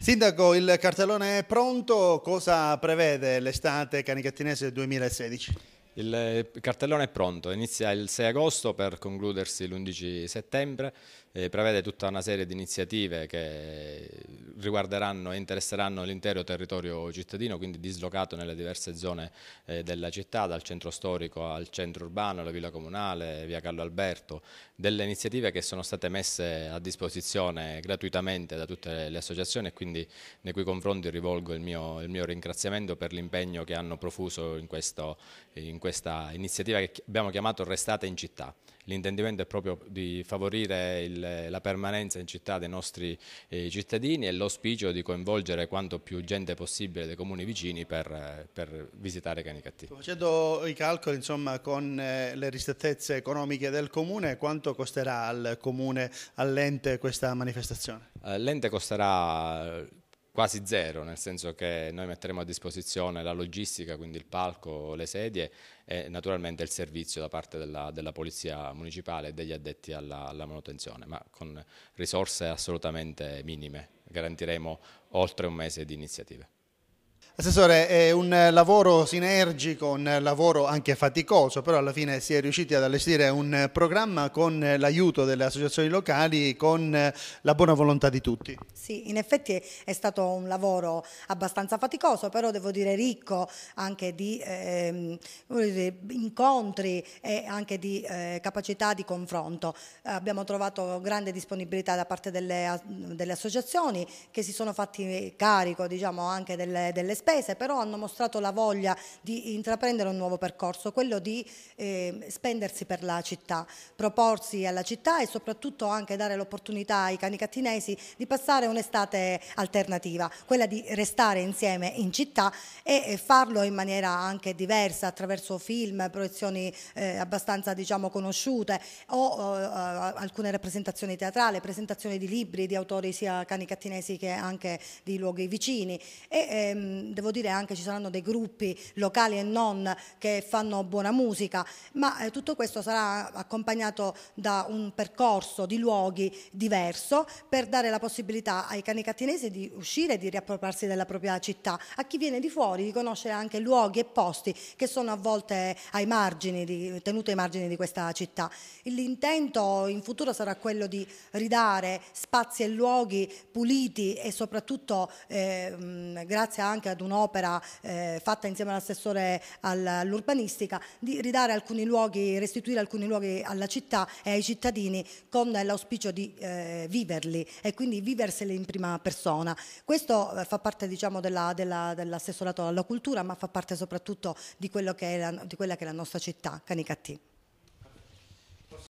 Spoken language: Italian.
Sindaco, il cartellone è pronto, cosa prevede l'estate canicattinese 2016? Il cartellone è pronto, inizia il 6 agosto per concludersi l'11 settembre, eh, prevede tutta una serie di iniziative che riguarderanno e interesseranno l'intero territorio cittadino, quindi dislocato nelle diverse zone eh, della città, dal centro storico al centro urbano, la villa comunale, via Carlo Alberto, delle iniziative che sono state messe a disposizione gratuitamente da tutte le associazioni e quindi nei cui confronti rivolgo il mio, il mio ringraziamento per l'impegno che hanno profuso in questo, in questo questa iniziativa che abbiamo chiamato Restate in città. L'intendimento è proprio di favorire il, la permanenza in città dei nostri eh, cittadini e l'auspicio di coinvolgere quanto più gente possibile dei comuni vicini per, per visitare Canicattì. Facendo i calcoli insomma, con eh, le ristrettezze economiche del comune, quanto costerà al comune, all'ente questa manifestazione? Eh, l'ente costerà quasi zero, nel senso che noi metteremo a disposizione la logistica, quindi il palco, le sedie e naturalmente il servizio da parte della, della Polizia Municipale e degli addetti alla, alla, manutenzione, ma con risorse assolutamente minime. Garantiremo oltre un mese di iniziative. Assessore, è un lavoro sinergico, un lavoro anche faticoso, però alla fine si è riusciti ad allestire un programma con l'aiuto delle associazioni locali, con la buona volontà di tutti. Sì, in effetti è stato un lavoro abbastanza faticoso, però devo dire ricco anche di ehm, incontri e anche di eh, capacità di confronto. Abbiamo trovato grande disponibilità da parte delle, delle associazioni che si sono fatti carico diciamo, anche delle, delle spese sospese, però hanno mostrato la voglia di intraprendere un nuovo percorso, quello di eh, spendersi per la città, proporsi alla città e soprattutto anche dare l'opportunità ai cani cattinesi di passare un'estate alternativa, quella di restare insieme in città e farlo in maniera anche diversa attraverso film, proiezioni eh, abbastanza diciamo conosciute o eh, alcune rappresentazioni teatrali, presentazioni di libri di autori sia cani cattinesi che anche di luoghi vicini e ehm, devo dire anche ci saranno dei gruppi locali e non che fanno buona musica, ma eh, tutto questo sarà accompagnato da un percorso di luoghi diverso per dare la possibilità ai cani cattinesi di uscire e di riappropriarsi della propria città, a chi viene di fuori di conoscere anche luoghi e posti che sono a volte ai margini di, tenuti ai margini di questa città. L'intento in futuro sarà quello di ridare spazi e luoghi puliti e soprattutto eh, grazie anche ad un un'opera eh, fatta insieme all'assessore all'urbanistica, di ridare alcuni luoghi, restituire alcuni luoghi alla città e ai cittadini con l'auspicio di eh, viverli e quindi viverseli in prima persona. Questo eh, fa parte diciamo, dell'assessorato alla cultura, ma fa parte soprattutto di, che la, di quella che è la nostra città, Canicattì.